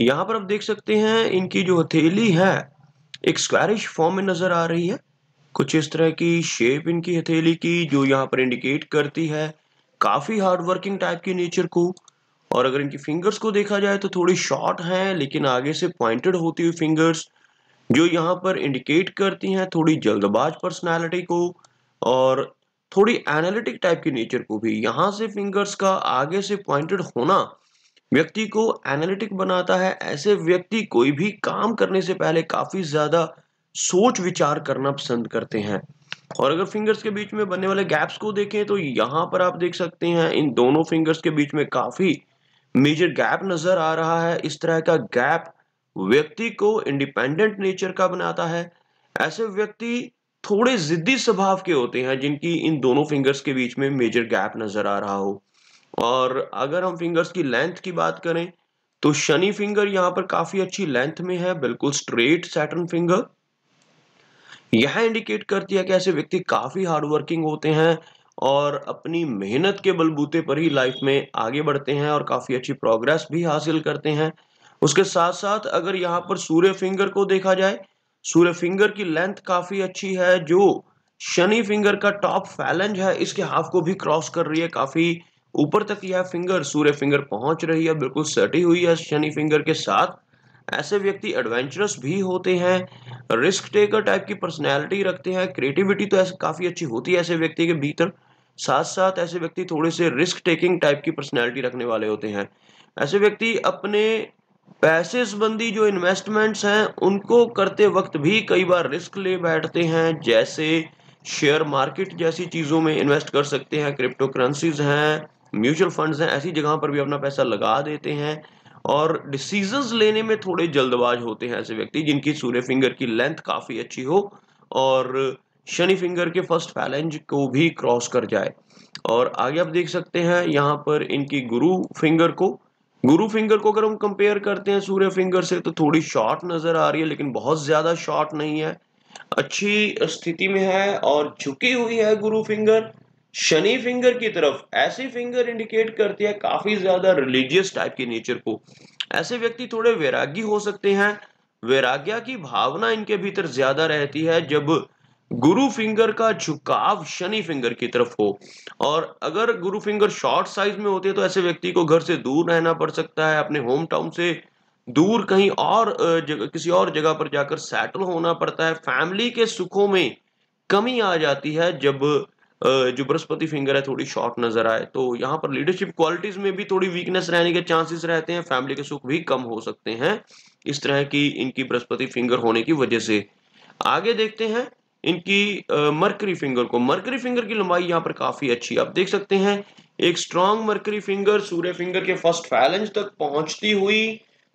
यहाँ पर आप देख सकते हैं इनकी जो हथेली है एक स्क्वायरिश फॉर्म में नजर आ रही है कुछ इस तरह की शेप इनकी हथेली की जो यहाँ पर इंडिकेट करती है काफी हार्ड वर्किंग टाइप की नेचर को और अगर इनकी फिंगर्स को देखा जाए तो थोड़ी शॉर्ट हैं लेकिन आगे से पॉइंटेड होती हुई फिंगर्स जो यहाँ पर इंडिकेट करती हैं थोड़ी जल्दबाज पर्सनालिटी को और थोड़ी एनालिटिक टाइप की नेचर को भी यहाँ से फिंगर्स का आगे से पॉइंटेड होना व्यक्ति को एनालिटिक बनाता है ऐसे व्यक्ति कोई भी काम करने से पहले काफी ज्यादा सोच विचार करना पसंद करते हैं और अगर फिंगर्स के बीच में बनने वाले गैप्स को देखें तो यहाँ पर आप देख सकते हैं इन दोनों फिंगर्स के बीच में काफी मेजर गैप नजर आ रहा है इस तरह का गैप व्यक्ति को इंडिपेंडेंट नेचर का बनाता है ऐसे व्यक्ति थोड़े जिद्दी स्वभाव के होते हैं जिनकी इन दोनों फिंगर्स के बीच में मेजर गैप नजर आ रहा हो और अगर हम फिंगर्स की लेंथ की बात करें तो शनि फिंगर यहाँ पर काफी अच्छी लेंथ में है बिल्कुल स्ट्रेट सैटर्न फिंगर यह इंडिकेट करती है कि ऐसे व्यक्ति काफी हार्डवर्किंग होते हैं और अपनी मेहनत के बलबूते पर ही लाइफ में आगे बढ़ते हैं और काफी अच्छी प्रोग्रेस भी हासिल करते हैं उसके साथ साथ अगर यहाँ पर सूर्य फिंगर को देखा जाए सूर्य फिंगर की लेंथ काफी अच्छी है जो शनि फिंगर का टॉप फैलेंज है इसके हाफ को भी क्रॉस कर रही है काफी ऊपर तक यह फिंगर सूर्य फिंगर पहुंच रही है बिल्कुल सटी हुई है शनि फिंगर के साथ ऐसे व्यक्ति एडवेंचरस भी होते हैं रिस्क टेकर टाइप की पर्सनैलिटी रखते हैं क्रिएटिविटी तो ऐसे काफ़ी अच्छी होती है ऐसे व्यक्ति के भीतर साथ साथ ऐसे व्यक्ति थोड़े से रिस्क टेकिंग टाइप की पर्सनैलिटी रखने वाले होते हैं ऐसे व्यक्ति अपने पैसे संबंधी जो इन्वेस्टमेंट्स हैं उनको करते वक्त भी कई बार रिस्क ले बैठते हैं जैसे शेयर मार्केट जैसी चीज़ों में इन्वेस्ट कर सकते हैं क्रिप्टो करेंसीज हैं म्यूचुअल फंड्स हैं ऐसी जगह पर भी अपना पैसा लगा देते हैं और डिसीजंस लेने में थोड़े जल्दबाज होते हैं ऐसे व्यक्ति जिनकी सूर्य फिंगर की लेंथ काफ़ी अच्छी हो और शनि फिंगर के फर्स्ट फैलेंज को भी क्रॉस कर जाए और आगे आप देख सकते हैं यहाँ पर इनकी गुरु फिंगर को गुरु फिंगर को अगर हम कंपेयर करते हैं सूर्य फिंगर से तो थोड़ी शॉर्ट नज़र आ रही है लेकिन बहुत ज़्यादा शॉर्ट नहीं है अच्छी स्थिति में है और झुकी हुई है गुरु फिंगर शनि फिंगर की तरफ ऐसी फिंगर इंडिकेट करती है काफी ज्यादा रिलीजियस टाइप के नेचर को ऐसे व्यक्ति थोड़े वैरागी हो सकते हैं वैराग्या की भावना इनके भीतर ज्यादा रहती है जब गुरु फिंगर का झुकाव शनि फिंगर की तरफ हो और अगर गुरु फिंगर शॉर्ट साइज में होते हैं तो ऐसे व्यक्ति को घर से दूर रहना पड़ सकता है अपने होम टाउन से दूर कहीं और जग, किसी और जगह पर जाकर सेटल होना पड़ता है फैमिली के सुखों में कमी आ जाती है जब जो बृहस्पति फिंगर है थोड़ी शॉर्ट नजर आए तो यहाँ पर लीडरशिप क्वालिटीज में भी थोड़ी वीकनेस रहने के चांसेस रहते हैं फैमिली के सुख भी कम हो सकते हैं इस तरह की इनकी बृहस्पति फिंगर होने की वजह से आगे देखते हैं इनकी मर्करी फिंगर को मर्करी फिंगर की लंबाई यहाँ पर काफी अच्छी आप देख सकते हैं एक स्ट्रॉन्ग मर्करी फिंगर सूर्य फिंगर के फर्स्ट फैलेंज तक पहुंचती हुई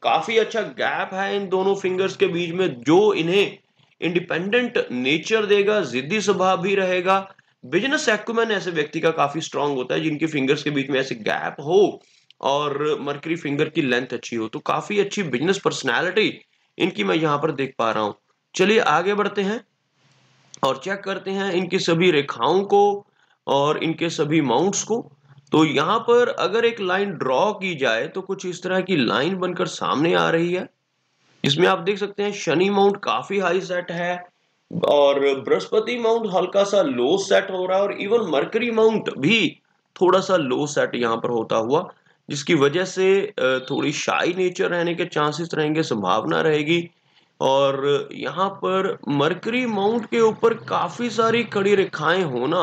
काफी अच्छा गैप है इन दोनों फिंगर्स के बीच में जो इन्हें इंडिपेंडेंट नेचर देगा जिद्दी स्वभाव भी रहेगा बिजनेस एक्यूमेन ऐसे व्यक्ति का काफी स्ट्रांग होता है जिनके फिंगर्स के बीच में ऐसे गैप हो और मर्करी फिंगर की लेंथ अच्छी हो तो काफी अच्छी बिजनेस पर्सनैलिटी इनकी मैं यहाँ पर देख पा रहा हूँ चलिए आगे बढ़ते हैं और चेक करते हैं इनकी सभी रेखाओं को और इनके सभी माउंट्स को तो यहाँ पर अगर एक लाइन ड्रॉ की जाए तो कुछ इस तरह की लाइन बनकर सामने आ रही है इसमें आप देख सकते हैं शनि माउंट काफी हाई सेट है और बृहस्पति माउंट हल्का सा लो सेट हो रहा है और इवन मरकरी माउंट भी थोड़ा सा लो सेट यहाँ पर होता हुआ जिसकी वजह से थोड़ी शाई नेचर रहने के चांसेस रहेंगे संभावना रहेगी और यहाँ पर मरकरी माउंट के ऊपर काफ़ी सारी कड़ी रेखाएं होना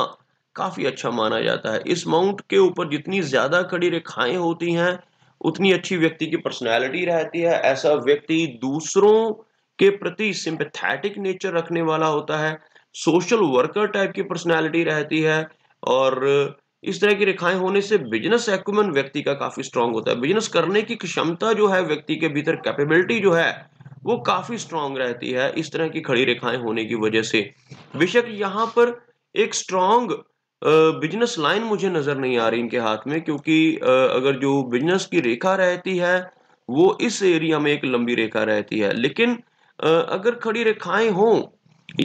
काफ़ी अच्छा माना जाता है इस माउंट के ऊपर जितनी ज़्यादा कड़ी रेखाएं होती हैं उतनी अच्छी व्यक्ति की पर्सनैलिटी रहती है ऐसा व्यक्ति दूसरों के प्रति सिंपथेटिक नेचर रखने वाला होता है सोशल वर्कर टाइप की पर्सनैलिटी रहती है और इस तरह की रेखाएं होने से बिजनेस एक्यूमन व्यक्ति का काफी स्ट्रांग होता है बिजनेस करने की क्षमता जो है व्यक्ति के भीतर कैपेबिलिटी जो है वो काफी स्ट्रांग रहती है इस तरह की खड़ी रेखाएं होने की वजह से बेशक यहाँ पर एक स्ट्रांग बिजनेस लाइन मुझे नजर नहीं आ रही इनके हाथ में क्योंकि अगर जो बिजनेस की रेखा रहती है वो इस एरिया में एक लंबी रेखा रहती है लेकिन अगर खड़ी रेखाएं हो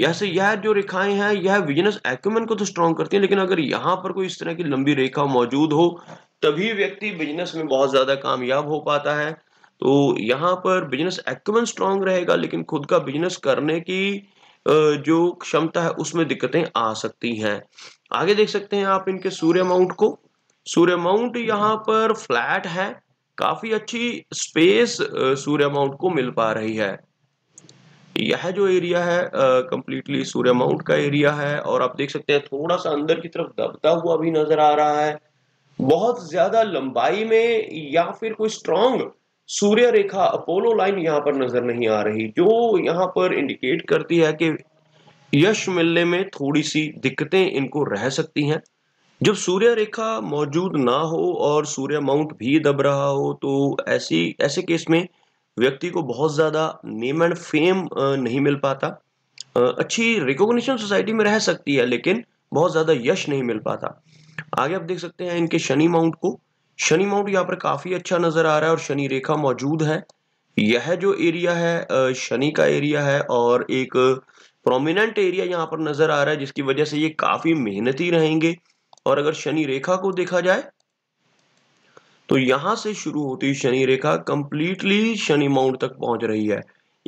ऐसे यह जो रेखाएं हैं यह बिजनेस एक्यूमेन को तो स्ट्रॉन्ग करती है लेकिन अगर यहाँ पर कोई इस तरह की लंबी रेखा मौजूद हो तभी व्यक्ति बिजनेस में बहुत ज्यादा कामयाब हो पाता है तो यहाँ पर बिजनेस एक्यूमेंट स्ट्रांग रहेगा लेकिन खुद का बिजनेस करने की जो क्षमता है उसमें दिक्कतें आ सकती हैं आगे देख सकते हैं आप इनके सूर्य माउंट को सूर्य माउंट यहाँ पर फ्लैट है काफी अच्छी स्पेस सूर्य माउंट को मिल पा रही है यह जो एरिया है कंप्लीटली सूर्य माउंट का एरिया है और आप देख सकते हैं थोड़ा सा अंदर की तरफ दबता हुआ भी नजर आ रहा है बहुत ज्यादा लंबाई में या फिर कोई स्ट्रॉन्ग सूर्य रेखा अपोलो लाइन यहाँ पर नजर नहीं आ रही जो यहाँ पर इंडिकेट करती है कि यश मिलने में थोड़ी सी दिक्कतें इनको रह सकती हैं जब सूर्य रेखा मौजूद ना हो और सूर्य माउंट भी दब रहा हो तो ऐसी ऐसे केस में व्यक्ति को बहुत ज़्यादा नेम एंड फेम नहीं मिल पाता अच्छी रिकॉग्निशन सोसाइटी में रह सकती है लेकिन बहुत ज़्यादा यश नहीं मिल पाता आगे आप देख सकते हैं इनके शनि माउंट को शनि माउंट यहाँ पर काफ़ी अच्छा नज़र आ रहा है और शनि रेखा मौजूद है यह जो एरिया है शनि का एरिया है और एक प्रोमिनेंट एरिया यहाँ पर नज़र आ रहा है जिसकी वजह से ये काफ़ी मेहनती रहेंगे और अगर शनि रेखा को देखा जाए तो यहां से शुरू होती हुई शनि रेखा कंप्लीटली शनि माउंट तक पहुंच रही है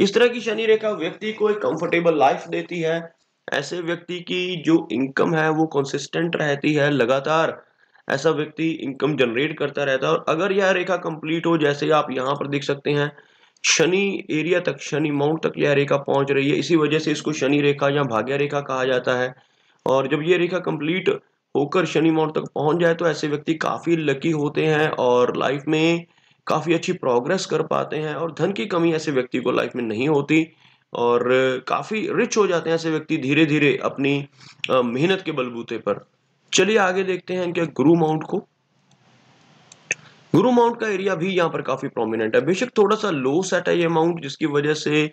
इस तरह की शनि रेखा व्यक्ति को एक कंफर्टेबल लाइफ देती है ऐसे व्यक्ति की जो इनकम है वो कंसिस्टेंट रहती है लगातार ऐसा व्यक्ति इनकम जनरेट करता रहता है और अगर यह रेखा कंप्लीट हो जैसे आप यहाँ पर देख सकते हैं शनि एरिया तक शनि माउंट तक यह रेखा पहुंच रही है इसी वजह से इसको शनि रेखा या भाग्य रेखा कहा जाता है और जब ये रेखा कंप्लीट होकर शनि मोड़ तक पहुंच जाए तो ऐसे व्यक्ति काफ़ी लकी होते हैं और लाइफ में काफ़ी अच्छी प्रोग्रेस कर पाते हैं और धन की कमी ऐसे व्यक्ति को लाइफ में नहीं होती और काफ़ी रिच हो जाते हैं ऐसे व्यक्ति धीरे धीरे अपनी मेहनत के बलबूते पर चलिए आगे देखते हैं इनके गुरु माउंट को गुरु माउंट का एरिया भी यहाँ पर काफी प्रोमिनेंट है बेशक थोड़ा सा लो सेट है ये माउंट जिसकी वजह से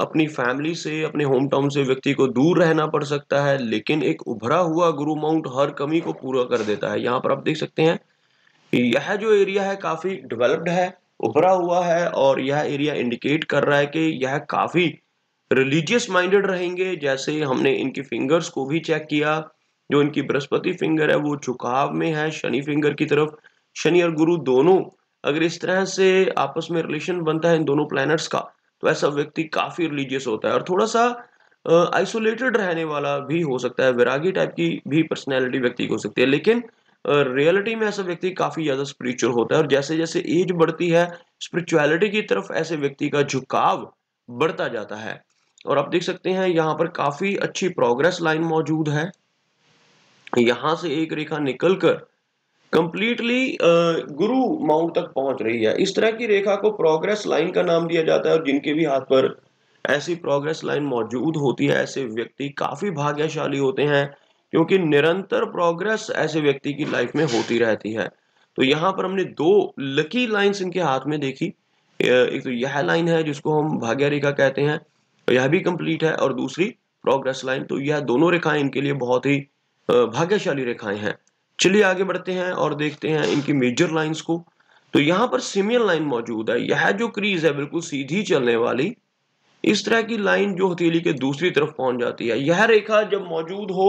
अपनी फैमिली से अपने होम टाउन से व्यक्ति को दूर रहना पड़ सकता है लेकिन एक उभरा हुआ गुरु माउंट हर कमी को पूरा कर देता है यहाँ पर आप देख सकते हैं यह जो एरिया है काफ़ी डेवलप्ड है उभरा हुआ है और यह एरिया इंडिकेट कर रहा है कि यह काफ़ी रिलीजियस माइंडेड रहेंगे जैसे हमने इनकी फिंगर्स को भी चेक किया जो इनकी बृहस्पति फिंगर है वो झुकाव में है शनि फिंगर की तरफ शनि और गुरु दोनों अगर इस तरह से आपस में रिलेशन बनता है इन दोनों प्लैनेट्स का वैसा व्यक्ति काफी रिलीजियस होता है और थोड़ा सा आइसोलेटेड रहने वाला भी हो सकता है विरागी टाइप की भी पर्सनैलिटी व्यक्ति हो सकती है लेकिन रियलिटी में ऐसा व्यक्ति काफी ज्यादा स्पिरिचुअल होता है और जैसे जैसे एज बढ़ती है स्पिरिचुअलिटी की तरफ ऐसे व्यक्ति का झुकाव बढ़ता जाता है और आप देख सकते हैं यहाँ पर काफी अच्छी प्रोग्रेस लाइन मौजूद है यहां से एक रेखा निकलकर कंप्लीटली गुरु माउंट तक पहुंच रही है इस तरह की रेखा को प्रोग्रेस लाइन का नाम दिया जाता है और जिनके भी हाथ पर ऐसी प्रोग्रेस लाइन मौजूद होती है ऐसे व्यक्ति काफी भाग्यशाली होते हैं क्योंकि निरंतर प्रोग्रेस ऐसे व्यक्ति की लाइफ में होती रहती है तो यहाँ पर हमने दो लकी लाइन्स इनके हाथ में देखी एक तो यह लाइन है जिसको हम भाग्य रेखा कहते हैं तो यह भी कंप्लीट है और दूसरी प्रोग्रेस लाइन तो यह दोनों रेखाएं इनके लिए बहुत ही भाग्यशाली रेखाएं हैं चलिए आगे बढ़ते हैं और देखते हैं इनकी मेजर लाइंस को तो यहां पर सिमियन लाइन मौजूद है यह जो क्रीज है बिल्कुल सीधी चलने वाली इस तरह की लाइन जो हथेली के दूसरी तरफ पहुंच जाती है यह रेखा जब मौजूद हो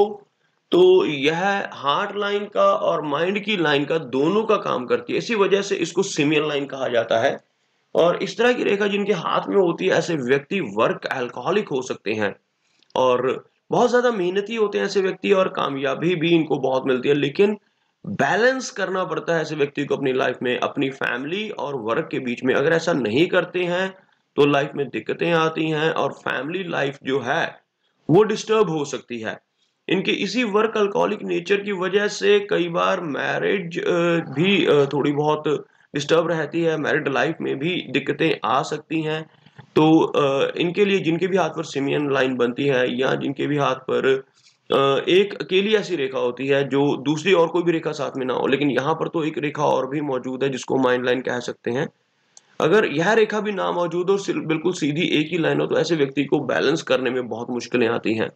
तो यह हार्ट लाइन का और माइंड की लाइन का दोनों का काम करती है इसी वजह से इसको सिमियन लाइन कहा जाता है और इस तरह की रेखा जिनके हाथ में होती है ऐसे व्यक्ति वर्क एल्कोहलिक हो सकते हैं और बहुत ज्यादा मेहनती होते हैं ऐसे व्यक्ति और कामयाबी भी इनको बहुत मिलती है लेकिन बैलेंस करना पड़ता है ऐसे व्यक्ति को अपनी लाइफ में अपनी फैमिली और वर्क के बीच में अगर ऐसा नहीं करते हैं तो लाइफ में दिक्कतें आती हैं और फैमिली लाइफ जो है वो डिस्टर्ब हो सकती है इनके इसी वर्क अल्कोहलिक नेचर की वजह से कई बार मैरिज भी थोड़ी बहुत डिस्टर्ब रहती है मैरिड लाइफ में भी दिक्कतें आ सकती हैं तो इनके लिए जिनके भी हाथ पर सिमियन लाइन बनती है या जिनके भी हाथ पर एक अकेली ऐसी रेखा होती है जो दूसरी और कोई भी रेखा साथ में ना हो लेकिन यहाँ पर तो एक रेखा और भी मौजूद है जिसको माइन लाइन कह सकते हैं अगर यह रेखा भी ना मौजूद और बिल्कुल सीधी एक ही लाइन हो तो ऐसे व्यक्ति को बैलेंस करने में बहुत मुश्किलें आती हैं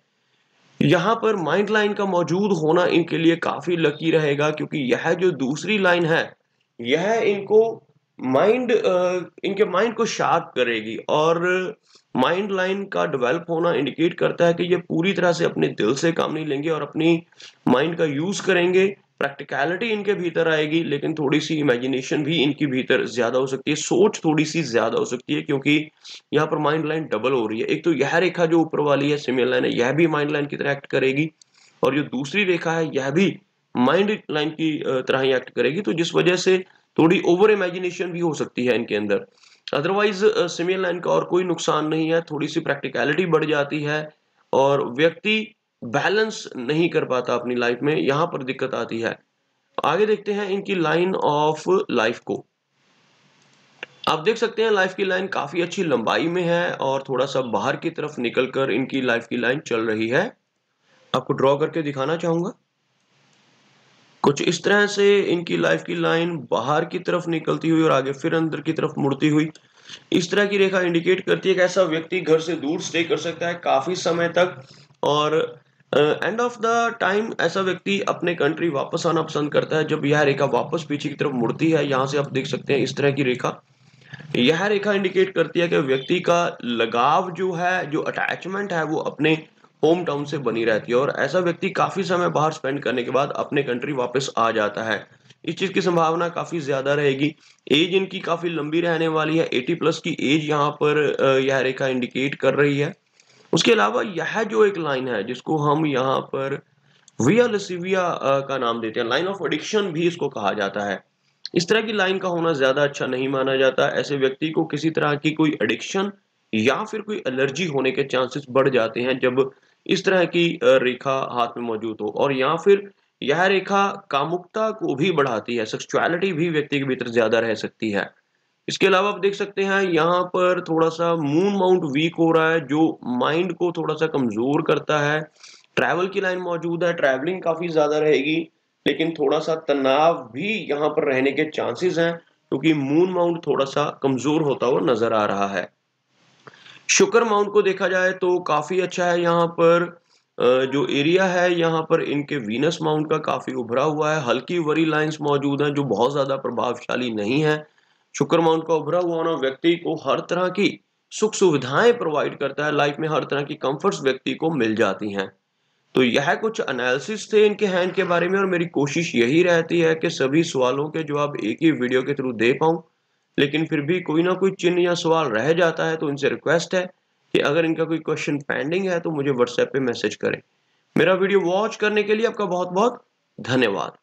यहाँ पर माइंड लाइन का मौजूद होना इनके लिए काफी लकी रहेगा क्योंकि यह जो दूसरी लाइन है यह इनको माइंड uh, इनके माइंड को शार्प करेगी और माइंड लाइन का डेवलप होना इंडिकेट करता है कि ये पूरी तरह से अपने दिल से काम नहीं लेंगे और अपनी माइंड का यूज करेंगे प्रैक्टिकलिटी इनके भीतर आएगी लेकिन थोड़ी सी इमेजिनेशन भी इनके भीतर ज्यादा हो सकती है सोच थोड़ी सी ज्यादा हो सकती है क्योंकि यहाँ पर माइंड लाइन डबल हो रही है एक तो यह रेखा जो ऊपर वाली है सिमिल लाइन है यह भी माइंड लाइन की तरह एक्ट करेगी और जो दूसरी रेखा है यह भी माइंड लाइन की uh, तरह ही एक्ट करेगी तो जिस वजह से थोड़ी ओवर इमेजिनेशन भी हो सकती है इनके अंदर अदरवाइज सिमिल लाइन का और कोई नुकसान नहीं है थोड़ी सी प्रैक्टिकलिटी बढ़ जाती है और व्यक्ति बैलेंस नहीं कर पाता अपनी लाइफ में यहां पर दिक्कत आती है आगे देखते हैं इनकी लाइन ऑफ लाइफ को आप देख सकते हैं लाइफ की लाइन काफी अच्छी लंबाई में है और थोड़ा सा बाहर की तरफ निकलकर इनकी लाइफ की लाइन चल रही है आपको ड्रॉ करके दिखाना चाहूंगा कुछ इस तरह से इनकी लाइफ की लाइन बाहर की तरफ निकलती हुई और आगे फिर अंदर की तरफ मुड़ती हुई इस तरह की रेखा इंडिकेट करती है कि ऐसा व्यक्ति घर से दूर स्टे कर सकता है काफी समय तक और एंड ऑफ द टाइम ऐसा व्यक्ति अपने कंट्री वापस आना पसंद करता है जब यह रेखा वापस पीछे की तरफ मुड़ती है यहाँ से आप देख सकते हैं इस तरह की रेखा यह रेखा इंडिकेट करती है कि व्यक्ति का लगाव जो है जो अटैचमेंट है वो अपने होम टाउन से बनी रहती है और ऐसा व्यक्ति काफ़ी समय बाहर स्पेंड करने के बाद अपने कंट्री वापस आ जाता है इस चीज़ की संभावना काफ़ी ज़्यादा रहेगी एज इनकी काफ़ी लंबी रहने वाली है 80 प्लस की एज यहाँ पर यह रेखा इंडिकेट कर रही है उसके अलावा यह जो एक लाइन है जिसको हम यहाँ पर विया लसिविया का नाम देते हैं लाइन ऑफ एडिक्शन भी इसको कहा जाता है इस तरह की लाइन का होना ज़्यादा अच्छा नहीं माना जाता ऐसे व्यक्ति को किसी तरह की कोई एडिक्शन या फिर कोई एलर्जी होने के चांसेस बढ़ जाते हैं जब इस तरह की रेखा हाथ में मौजूद हो और या फिर यह रेखा कामुकता को भी बढ़ाती है सेक्सुअलिटी भी व्यक्ति के भीतर ज्यादा रह सकती है इसके अलावा आप देख सकते हैं यहाँ पर थोड़ा सा मून माउंट वीक हो रहा है जो माइंड को थोड़ा सा कमजोर करता है ट्रैवल की लाइन मौजूद है ट्रैवलिंग काफी ज्यादा रहेगी लेकिन थोड़ा सा तनाव भी यहाँ पर रहने के चांसेस हैं क्योंकि मून माउंट थोड़ा सा कमजोर होता हुआ नजर आ रहा है शुक्र माउंट को देखा जाए तो काफ़ी अच्छा है यहाँ पर जो एरिया है यहाँ पर इनके वीनस माउंट का काफ़ी उभरा हुआ है हल्की वरी लाइंस मौजूद हैं जो बहुत ज़्यादा प्रभावशाली नहीं है शुक्र माउंट का उभरा हुआ होना व्यक्ति को हर तरह की सुख सुविधाएं प्रोवाइड करता है लाइफ में हर तरह की कंफर्ट्स व्यक्ति को मिल जाती हैं तो यह कुछ एनालिसिस थे इनके हैंड के बारे में और मेरी कोशिश यही रहती है कि सभी सवालों के जवाब एक ही वीडियो के थ्रू दे पाऊँ लेकिन फिर भी कोई ना कोई चिन्ह या सवाल रह जाता है तो इनसे रिक्वेस्ट है कि अगर इनका कोई क्वेश्चन पेंडिंग है तो मुझे व्हाट्सएप पे मैसेज करें मेरा वीडियो वॉच करने के लिए आपका बहुत बहुत धन्यवाद